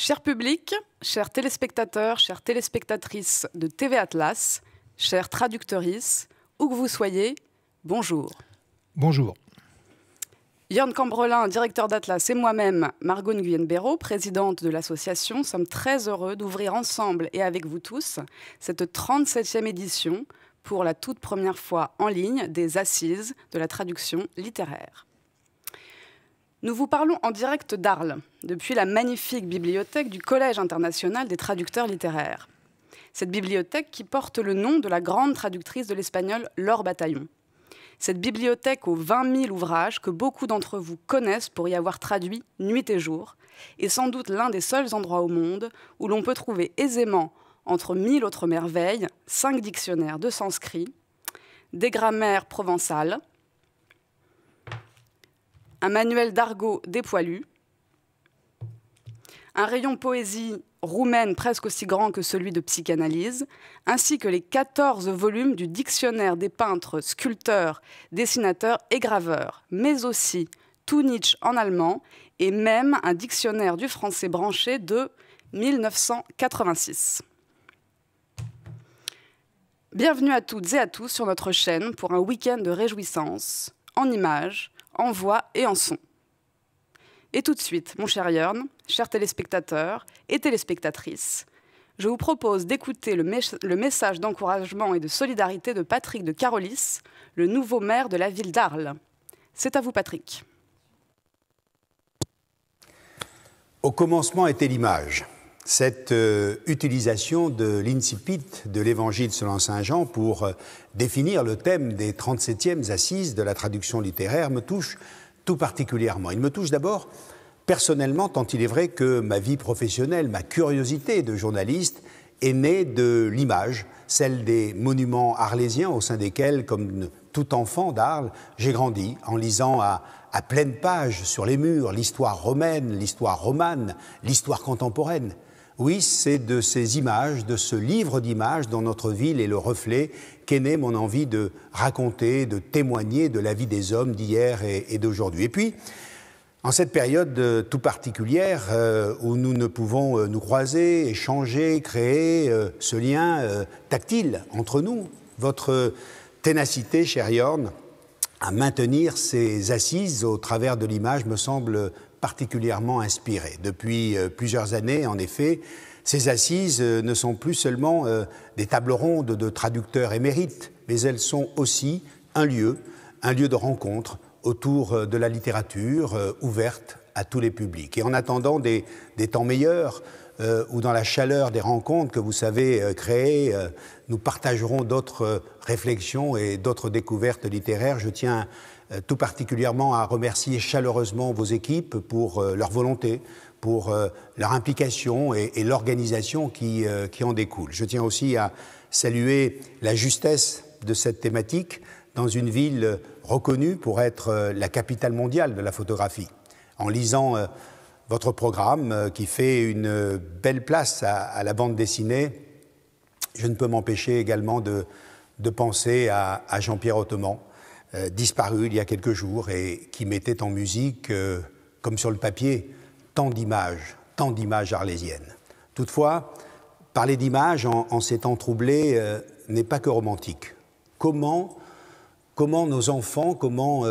Cher public, chers téléspectateurs, chères téléspectatrices de TV Atlas, chères traductrices, où que vous soyez, bonjour. Bonjour. Yann Cambrelin, directeur d'Atlas, et moi-même, Margot Nguyen-Béraud, présidente de l'association, sommes très heureux d'ouvrir ensemble et avec vous tous cette 37e édition pour la toute première fois en ligne des Assises de la traduction littéraire. Nous vous parlons en direct d'Arles, depuis la magnifique bibliothèque du Collège international des traducteurs littéraires. Cette bibliothèque qui porte le nom de la grande traductrice de l'espagnol Laure Bataillon. Cette bibliothèque aux 20 000 ouvrages que beaucoup d'entre vous connaissent pour y avoir traduit nuit et jour, est sans doute l'un des seuls endroits au monde où l'on peut trouver aisément, entre mille autres merveilles, cinq dictionnaires de sanskrit, des grammaires provençales, un manuel d'argot des poilus, un rayon poésie roumaine presque aussi grand que celui de psychanalyse, ainsi que les 14 volumes du dictionnaire des peintres, sculpteurs, dessinateurs et graveurs, mais aussi tout Nietzsche en allemand et même un dictionnaire du français branché de 1986. Bienvenue à toutes et à tous sur notre chaîne pour un week-end de réjouissance, en images, en voix et en son. Et tout de suite, mon cher Yorn, chers téléspectateurs et téléspectatrices, je vous propose d'écouter le, le, message d'encouragement et de solidarité de Patrick de Carolis, le nouveau maire de la ville d'Arles. C'est à vous, Patrick. Au commencement était l'image cette euh, utilisation de l'incipit de l'Évangile selon Saint Jean pour euh, définir le thème des 37e assises de la traduction littéraire me touche tout particulièrement. Il me touche d'abord personnellement tant il est vrai que ma vie professionnelle, ma curiosité de journaliste est née de l'image, celle des monuments arlésiens au sein desquels, comme tout enfant d'Arles, j'ai grandi en lisant à, à pleine page sur les murs l'histoire romaine, l'histoire romane, l'histoire contemporaine. Oui, c'est de ces images, de ce livre d'images dont notre ville est le reflet, qu'est née mon envie de raconter, de témoigner de la vie des hommes d'hier et, d'aujourd'hui. Et puis, en cette période euh, tout particulière euh, où nous ne pouvons euh, nous croiser, échanger, créer ce lien tactile entre nous, votre ténacité, cher Yorn, à maintenir ces assises au travers de l'image me semble particulièrement inspiré. Depuis euh, plusieurs années, en effet, ces assises euh, ne sont plus seulement euh, des tables rondes de traducteurs émérites, mais elles sont aussi un lieu, un lieu de rencontre autour de la littérature ouverte à tous les publics. Et en attendant des, temps meilleurs, euh, ou dans la chaleur des rencontres que vous savez euh, créer, euh, nous partagerons d'autres réflexions et d'autres découvertes littéraires. Je tiens tout particulièrement à remercier chaleureusement vos équipes pour leur volonté, pour leur implication et, et l'organisation qui, qui en découle. Je tiens aussi à saluer la justesse de cette thématique dans une ville reconnue pour être la capitale mondiale de la photographie en lisant euh, votre programme euh, qui fait une euh, belle place à, la bande dessinée, je ne peux m'empêcher également de, penser à, Jean-Pierre Ottoman, disparu il y a quelques jours et qui mettait en musique, comme sur le papier, tant d'images, tant d'images arlésiennes. Toutefois, parler d'images en, en, ces temps troublés n'est pas que romantique. Comment, comment nos enfants, comment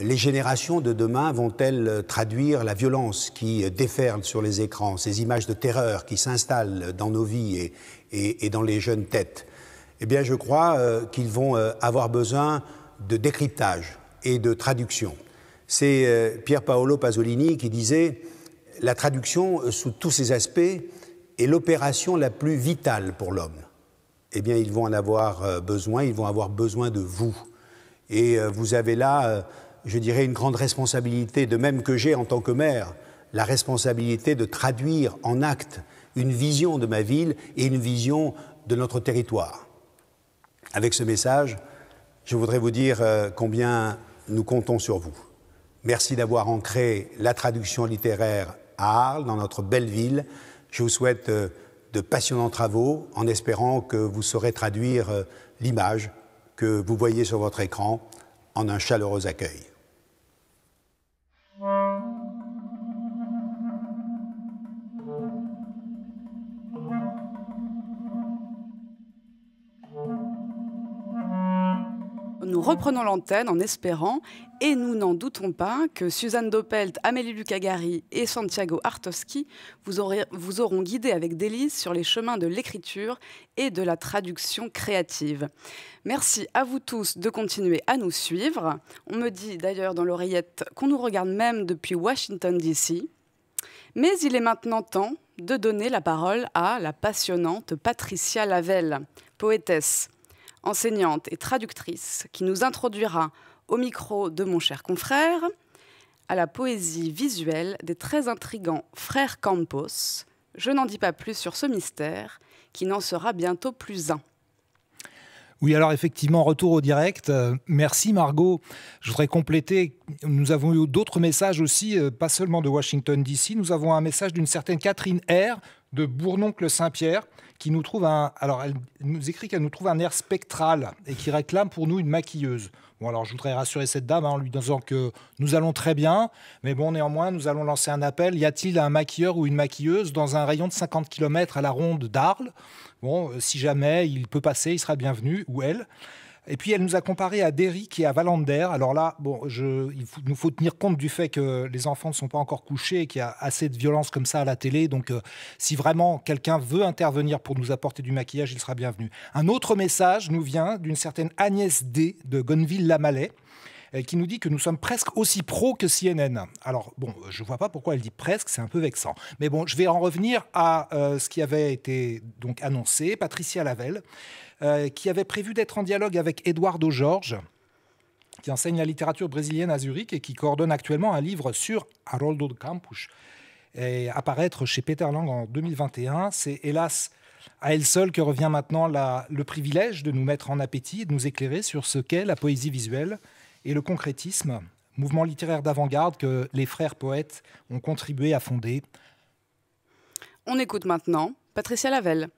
les générations de demain vont-elles euh, traduire la violence qui euh, déferle sur les écrans, ces images de terreur qui s'installent dans nos vies et, dans les jeunes têtes Eh bien, je crois euh, qu'ils vont avoir besoin de décryptage et de traduction. C'est Pierre Paolo Pasolini qui disait La traduction sous tous ses aspects est l'opération la plus vitale pour l'homme. Eh bien, ils vont en avoir besoin, ils vont avoir besoin de vous. Et vous avez là je dirais, une grande responsabilité, de même que j'ai en tant que maire, la responsabilité de traduire en acte une vision de ma ville et une vision de notre territoire. Avec ce message, je voudrais vous dire euh, combien nous comptons sur vous. Merci d'avoir ancré la traduction littéraire à Arles, dans notre belle ville. Je vous souhaite euh, de passionnants travaux en espérant que vous saurez traduire euh, l'image que vous voyez sur votre écran en un chaleureux accueil. reprenons l'antenne en espérant, et nous n'en doutons pas, que Suzanne Doppelt, Amélie Lucagari et Santiago Artoski vous, auront guidé avec délice sur les chemins de l'écriture et de la traduction créative. Merci à vous tous de continuer à nous suivre. On me dit d'ailleurs dans l'oreillette qu'on nous regarde même depuis Washington, D.C. Mais il est maintenant temps de donner la parole à la passionnante Patricia Lavelle, poétesse enseignante et traductrice, qui nous introduira au micro de mon cher confrère à la poésie visuelle des très intrigants frères Campos. Je n'en dis pas plus sur ce mystère, qui n'en sera bientôt plus un. Oui, alors effectivement, retour au direct. Euh, merci Margot. Je voudrais compléter. Nous avons eu d'autres messages aussi, euh, pas seulement de Washington DC. Nous avons un message d'une certaine Catherine R de Bournoncle Saint-Pierre, qui nous trouve un. Alors, elle nous écrit qu'elle nous trouve un air spectral et qui réclame pour nous une maquilleuse. Bon, alors je voudrais rassurer cette dame hein, en lui disant que nous allons très bien, mais bon, néanmoins, nous allons lancer un appel. Y a-t-il un maquilleur ou une maquilleuse dans un rayon de 50 km à la ronde d'Arles Bon, euh, si jamais il peut passer, il sera bienvenu, ou elle. Et puis elle nous a comparé à Derrick et à Valander. Alors là, bon, je, il nous faut tenir compte du fait que les enfants ne sont pas encore couchés et qu'il y a assez de violence comme ça à la télé. Donc euh, si vraiment quelqu'un veut intervenir pour nous apporter du maquillage, il sera bienvenu. Un autre message nous vient d'une certaine Agnès D de Gonville-Lamalais euh, qui nous dit que nous sommes presque aussi pro que CNN. Alors, bon, euh, je ne vois pas pourquoi elle dit presque, c'est un peu vexant. Mais bon, je vais en revenir à euh, ce qui avait été donc annoncé. Patricia Lavelle, qui avait prévu d'être en dialogue avec Eduardo Georges, qui enseigne la littérature brésilienne à Zurich et qui coordonne actuellement un livre sur Haroldo de Campos. Et apparaître chez Peter Lang en 2021, c'est hélas à elle seule que revient maintenant le privilège de nous mettre en appétit et de nous éclairer sur ce qu'est la poésie visuelle, et le concrétisme, mouvement littéraire d'avant-garde que les frères poètes ont contribué à fonder. On écoute maintenant Patricia Lavelle.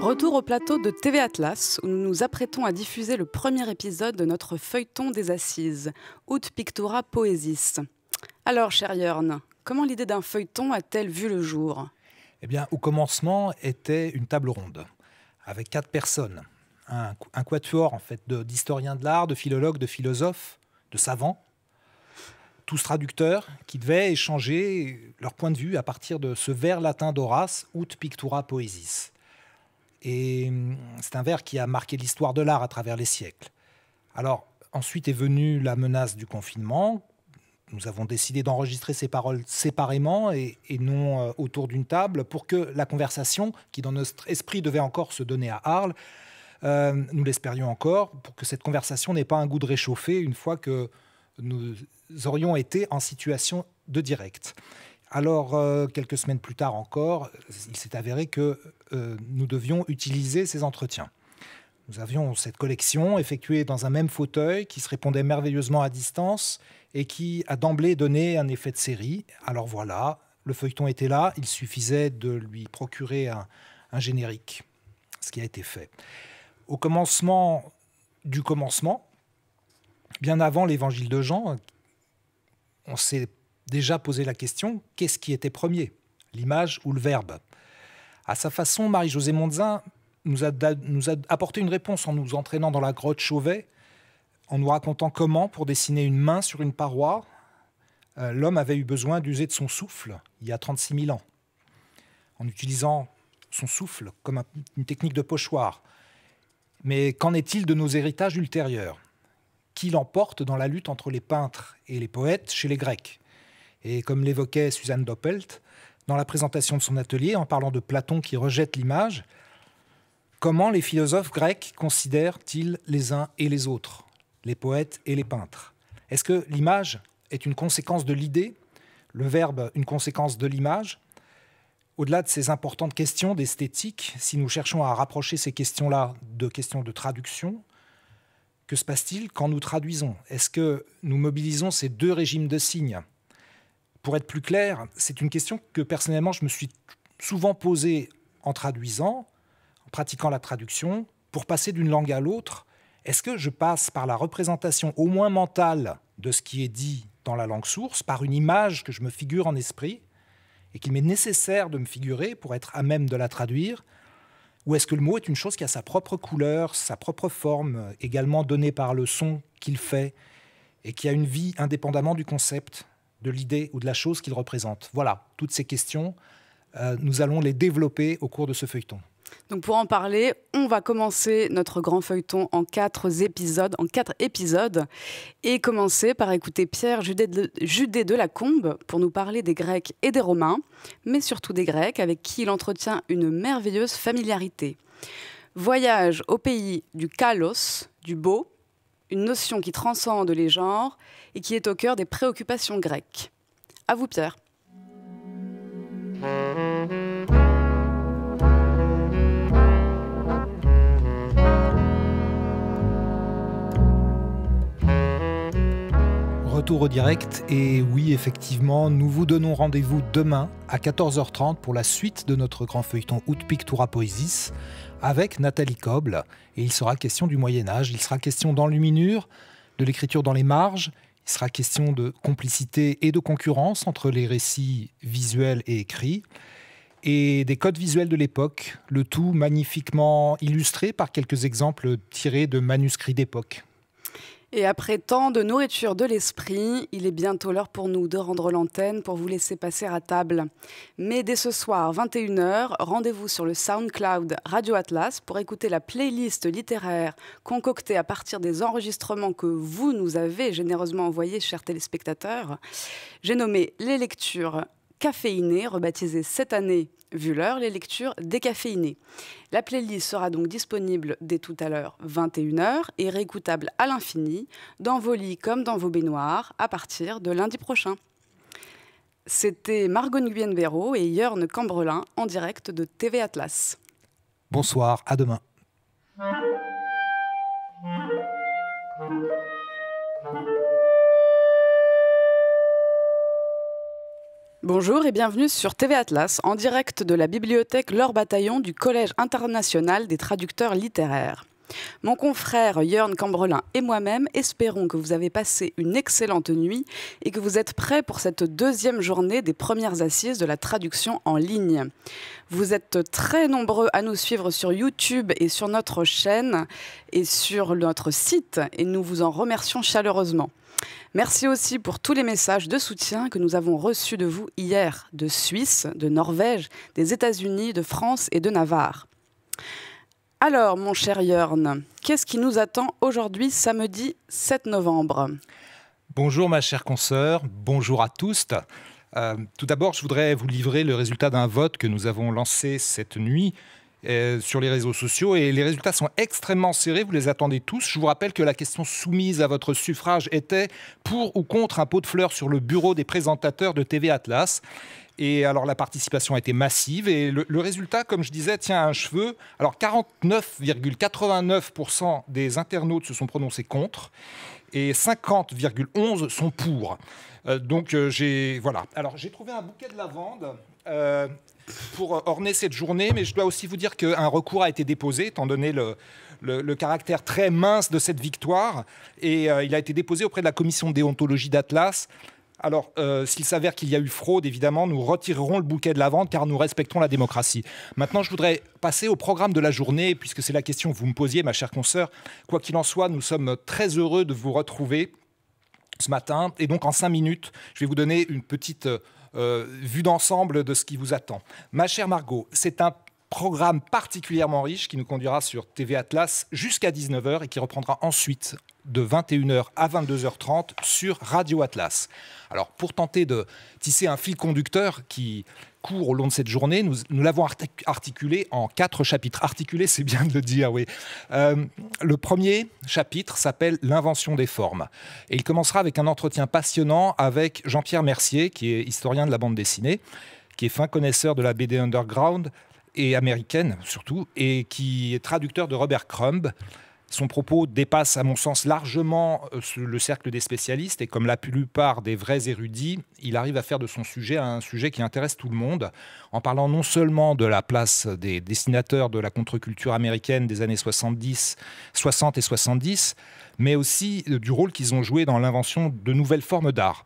Retour au plateau de TV Atlas, où nous nous apprêtons à diffuser le premier épisode de notre feuilleton des Assises, Ut Pictura Poesis. Alors, cher Jörn, comment l'idée d'un feuilleton a-t-elle vu le jour Eh bien, au commencement, était une table ronde, avec quatre personnes. Un, un quatuor, en fait, d'historiens de l'art, de philologues, de philosophes, de savants, tous traducteurs, qui devaient échanger leur point de vue à partir de ce vers latin d'Horace, Ut Pictura Poesis. Et mm, c'est un vers qui a marqué l'histoire de l'art à travers les siècles. Alors, ensuite est venue la menace du confinement, nous avons décidé d'enregistrer ces paroles séparément et, non euh, autour d'une table pour que la conversation, qui dans notre esprit devait encore se donner à Arles, euh, nous l'espérions encore, pour que cette conversation n'ait pas un goût de réchauffé une fois que nous aurions été en situation de direct. Alors, euh, quelques semaines plus tard encore, il s'est avéré que nous devions utiliser ces entretiens. Nous avions cette collection effectuée dans un même fauteuil qui se répondait merveilleusement à distance et qui a d'emblée donné un effet de série. Alors voilà, le feuilleton était là, il suffisait de lui procurer un, générique, ce qui a été fait. Au commencement du commencement, bien avant l'évangile de Jean, on s'est déjà posé la question, qu'est-ce qui était premier, l'image ou le verbe À sa façon, Marie-Josée Monzin nous a apporté une réponse en nous entraînant dans la grotte Chauvet, en nous racontant comment, pour dessiner une main sur une paroi, euh, l'homme avait eu besoin d'user de son souffle il y a 36 000 ans, en utilisant son souffle comme une technique de pochoir. Mais qu'en est-il de nos héritages ultérieurs Qui l'emporte dans la lutte entre les peintres et les poètes chez les Grecs Et comme l'évoquait Suzanne Doppelt dans la présentation de son atelier, en parlant de Platon qui rejette l'image, comment les philosophes grecs considèrent-ils les uns et les autres les poètes et les peintres. Est-ce que l'image est une conséquence de l'idée, le verbe une conséquence de l'image Au-delà de ces importantes questions d'esthétique, si nous cherchons à rapprocher ces questions-là de questions de traduction, que se passe-t-il quand nous traduisons Est-ce que nous mobilisons ces deux régimes de signes Pour être plus clair, c'est une question que personnellement je me suis souvent posée en traduisant, en pratiquant la traduction, pour passer d'une langue à l'autre est-ce que je passe par la représentation au moins mentale de ce qui est dit dans la langue source, par une image que je me figure en esprit et qu'il m'est nécessaire de me figurer pour être à même de la traduire Ou est-ce que le mot est une chose qui a sa propre couleur, sa propre forme, également donnée par le son qu'il fait et qui a une vie indépendamment du concept, de l'idée ou de la chose qu'il représente Voilà, toutes ces questions, euh, nous allons les développer au cours de ce feuilleton. Donc pour en parler, on va commencer notre grand feuilleton en quatre épisodes, en quatre épisodes, et commencer par écouter Pierre Judet de, la Combe pour nous parler des Grecs et des Romains, mais surtout des Grecs avec qui il entretient une merveilleuse familiarité. Voyage au pays du kalos, du beau, une notion qui transcende les genres et qui est au cœur des préoccupations grecques. À vous Pierre. et oui effectivement nous vous donnons rendez-vous demain à 14h30 pour la suite de notre grand feuilleton Out Poesis avec Nathalie Coble et il sera question du Moyen Âge, il sera question d'enluminure, de l'écriture dans les marges, il sera question de complicité et de concurrence entre les récits visuels et écrits et des codes visuels de l'époque, le tout magnifiquement illustré par quelques exemples tirés de manuscrits d'époque. Et après tant de nourriture de l'esprit, il est bientôt l'heure pour nous de rendre l'antenne pour vous laisser passer à table. Mais dès ce soir, 21h, rendez-vous sur le SoundCloud Radio Atlas pour écouter la playlist littéraire concoctée à partir des enregistrements que vous nous avez généreusement envoyés, chers téléspectateurs. J'ai nommé les lectures Caféiné, rebaptisé cette année, vu l'heure, les lectures décaféinées. La playlist sera donc disponible dès tout à l'heure 21h et réécoutable à l'infini, dans vos lits comme dans vos baignoires, à partir de lundi prochain. C'était Margot Nguyen-Béraud et Jörn Cambrelin en direct de TV Atlas. Bonsoir, à demain. Bonjour et bienvenue sur TV Atlas, en direct de la bibliothèque Laure Bataillon du Collège international des traducteurs littéraires. Mon confrère Jörn Cambrelin et moi-même espérons que vous avez passé une excellente nuit et que vous êtes prêts pour cette deuxième journée des premières assises de la traduction en ligne. Vous êtes très nombreux à nous suivre sur YouTube et sur notre chaîne et sur notre site et nous vous en remercions chaleureusement. Merci aussi pour tous les messages de soutien que nous avons reçus de vous hier, de Suisse, de Norvège, des États-Unis, de France et de Navarre. Alors, mon cher Jörn, qu'est-ce qui nous attend aujourd'hui, samedi 7 novembre Bonjour, ma chère consoeur, bonjour à tous. Euh, tout d'abord, je voudrais vous livrer le résultat d'un vote que nous avons lancé cette nuit euh, sur les réseaux sociaux et les résultats sont extrêmement serrés, vous les attendez tous. Je vous rappelle que la question soumise à votre suffrage était pour ou contre un pot de fleurs sur le bureau des présentateurs de TV Atlas. Et alors la participation a été massive et le, résultat, comme je disais, tient à un cheveu. Alors 49,89% des internautes se sont prononcés contre et 50,11 sont pour. Euh, donc euh, j'ai voilà. Alors j'ai trouvé un bouquet de lavande. Euh, pour orner cette journée, mais je dois aussi vous dire qu'un recours a été déposé, étant donné le, caractère très mince de cette victoire. Et il a été déposé auprès de la commission déontologie d'Atlas alors, euh, s'il s'avère qu'il y a eu fraude, évidemment, nous retirerons le bouquet de la vente car nous respectons la démocratie. Maintenant, je voudrais passer au programme de la journée, puisque c'est la question que vous me posiez, ma chère consoeur. Quoi qu'il en soit, nous sommes très heureux de vous retrouver ce matin. Et donc, en cinq minutes, je vais vous donner une petite euh, euh, vue d'ensemble de ce qui vous attend. Ma chère Margot, c'est un programme particulièrement riche qui nous conduira sur TV Atlas jusqu'à 19h et qui reprendra ensuite de 21h à 22h30 sur Radio Atlas. Alors pour tenter de tisser un fil conducteur qui court au long de cette journée, nous, l'avons articulé en quatre chapitres. Articulé, c'est bien de le dire, oui. Euh, le premier chapitre s'appelle L'invention des formes. Et il commencera avec un entretien passionnant avec Jean-Pierre Mercier, qui est historien de la bande dessinée, qui est fin connaisseur de la BD Underground, et américaine surtout, et qui est traducteur de Robert Crumb. Son propos dépasse, à mon sens, largement euh, le cercle des spécialistes et comme la plupart des vrais érudits, il arrive à faire de son sujet un sujet qui intéresse tout le monde, en parlant non seulement de la place des dessinateurs de la contre-culture américaine des années 70, 60 et 70, mais aussi euh, du rôle qu'ils ont joué dans l'invention de nouvelles formes d'art.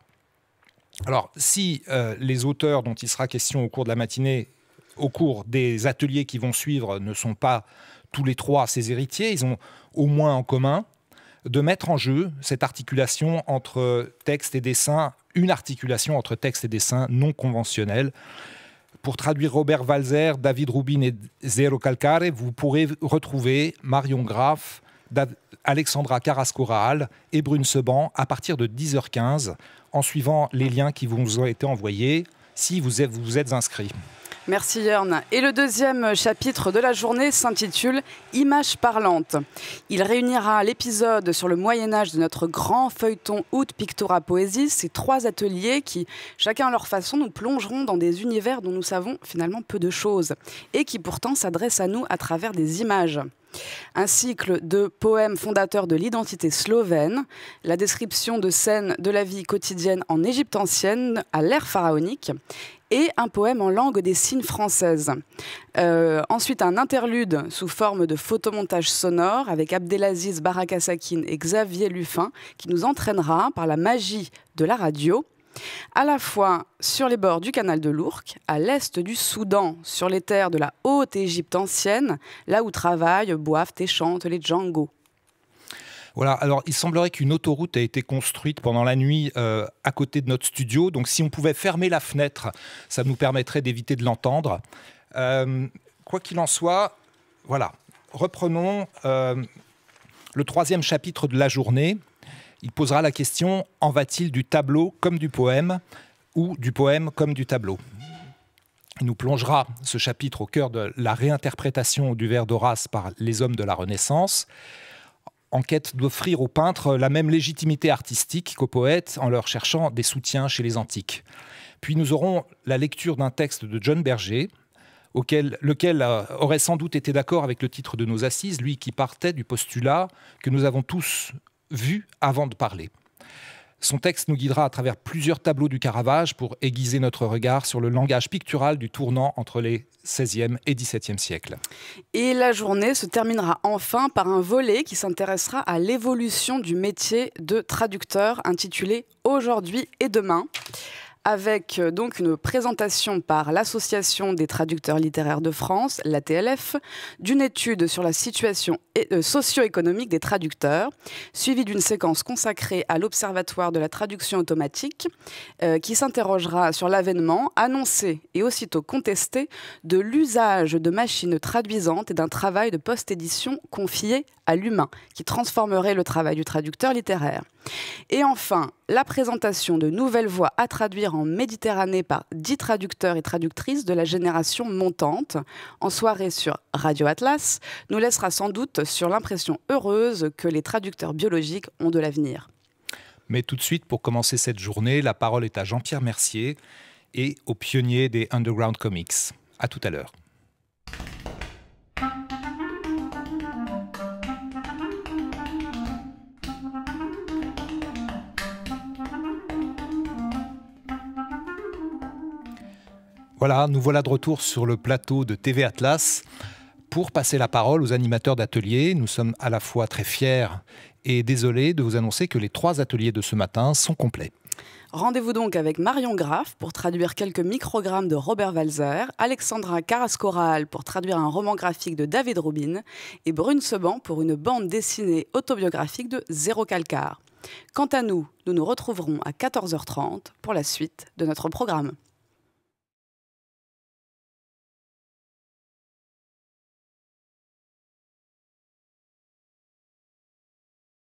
Alors, si euh, les auteurs dont il sera question au cours de la matinée au cours des ateliers qui vont suivre, ne sont pas tous les trois ses héritiers. Ils ont au moins en commun de mettre en jeu cette articulation entre texte et dessin, une articulation entre texte et dessin non conventionnelle. Pour traduire Robert Walzer, David Rubin et Zero Calcare, vous pourrez retrouver Marion Graff, Alexandra Carrascoral et Brune Seban à partir de 10h15 en suivant les liens qui vous ont été envoyés si vous êtes inscrit. Merci Jörn. Et le deuxième chapitre de la journée s'intitule Images parlantes. Il réunira l'épisode sur le Moyen Âge de notre grand feuilleton Out Pictura Poésie, ces trois ateliers qui, chacun à leur façon, nous plongeront dans des univers dont nous savons finalement peu de choses et qui pourtant s'adressent à nous à travers des images un cycle de poèmes fondateurs de l'identité slovène, la description de scènes de la vie quotidienne en Égypte ancienne à l'ère pharaonique et un poème en langue des signes française. Euh, ensuite, un interlude sous forme de photomontage sonore avec Abdelaziz Barakasakin et Xavier Lufin qui nous entraînera par la magie de la radio à la fois sur les bords du canal de l'Ourcq, à l'est du Soudan, sur les terres de la haute Égypte ancienne, là où travaillent, boivent et chantent les Django. Voilà, alors il semblerait qu'une autoroute a été construite pendant la nuit euh, à côté de notre studio, donc si on pouvait fermer la fenêtre, ça nous permettrait d'éviter de l'entendre. Euh, quoi qu'il en soit, voilà, reprenons euh, le troisième chapitre de la journée. Il posera la question en va-t-il du tableau comme du poème ou du poème comme du tableau Il nous plongera ce chapitre au cœur de la réinterprétation du vers d'Horace par les hommes de la Renaissance en quête d'offrir aux peintres la même légitimité artistique qu'aux poètes en leur cherchant des soutiens chez les antiques. Puis nous aurons la lecture d'un texte de John Berger, auquel, lequel euh, aurait sans doute été d'accord avec le titre de nos assises, lui qui partait du postulat que nous avons tous vu avant de parler. Son texte nous guidera à travers plusieurs tableaux du Caravage pour aiguiser notre regard sur le langage pictural du tournant entre les 16e et 17e siècles. Et la journée se terminera enfin par un volet qui s'intéressera à l'évolution du métier de traducteur intitulé Aujourd'hui et demain avec euh, donc une présentation par l'Association des traducteurs littéraires de France, l'ATLF, d'une étude sur la situation euh, socio-économique des traducteurs, suivie d'une séquence consacrée à l'Observatoire de la traduction automatique, euh, qui s'interrogera sur l'avènement annoncé et aussitôt contesté de l'usage de machines traduisantes et d'un travail de post-édition confié à l'humain, qui transformerait le travail du traducteur littéraire. Et enfin, la présentation de nouvelles voix à traduire en Méditerranée par dix traducteurs et traductrices de la génération montante, en soirée sur Radio Atlas, nous laissera sans doute sur l'impression heureuse que les traducteurs biologiques ont de l'avenir. Mais tout de suite, pour commencer cette journée, la parole est à Jean-Pierre Mercier et aux pionniers des Underground Comics. À tout à l'heure. Voilà, nous voilà de retour sur le plateau de TV Atlas pour passer la parole aux animateurs d'ateliers. Nous sommes à la fois très fiers et désolés de vous annoncer que les trois ateliers de ce matin sont complets. Rendez-vous donc avec Marion Graff pour traduire quelques microgrammes de Robert Walzer, Alexandra Carascoral pour traduire un roman graphique de David Robin et Brune Seban pour une bande dessinée autobiographique de Zéro Calcar. Quant à nous, nous nous retrouverons à 14h30 pour la suite de notre programme.